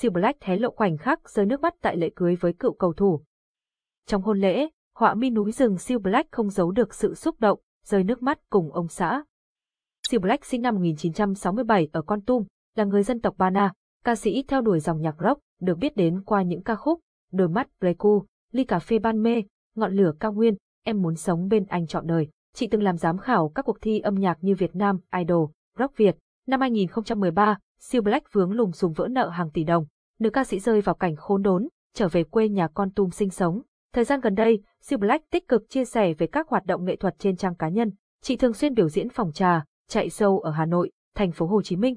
Siêu Black hé lộ khoảnh khắc rơi nước mắt tại lễ cưới với cựu cầu thủ. Trong hôn lễ, họa mi núi rừng Siêu Black không giấu được sự xúc động, rơi nước mắt cùng ông xã. Siêu Black sinh năm 1967 ở Con Tum, là người dân tộc Bana, ca sĩ theo đuổi dòng nhạc rock, được biết đến qua những ca khúc Đôi mắt Pleiku, Ly cà phê ban mê, Ngọn lửa cao nguyên, Em muốn sống bên anh trọn đời. Chị từng làm giám khảo các cuộc thi âm nhạc như Việt Nam Idol, Rock Việt. Năm 2013, Siêu Black vướng lùm xùm vỡ nợ hàng tỷ đồng, nữ ca sĩ rơi vào cảnh khốn đốn, trở về quê nhà con tum sinh sống. Thời gian gần đây, Siêu Black tích cực chia sẻ về các hoạt động nghệ thuật trên trang cá nhân. Chị thường xuyên biểu diễn phòng trà, chạy sâu ở Hà Nội, thành phố Hồ Chí Minh.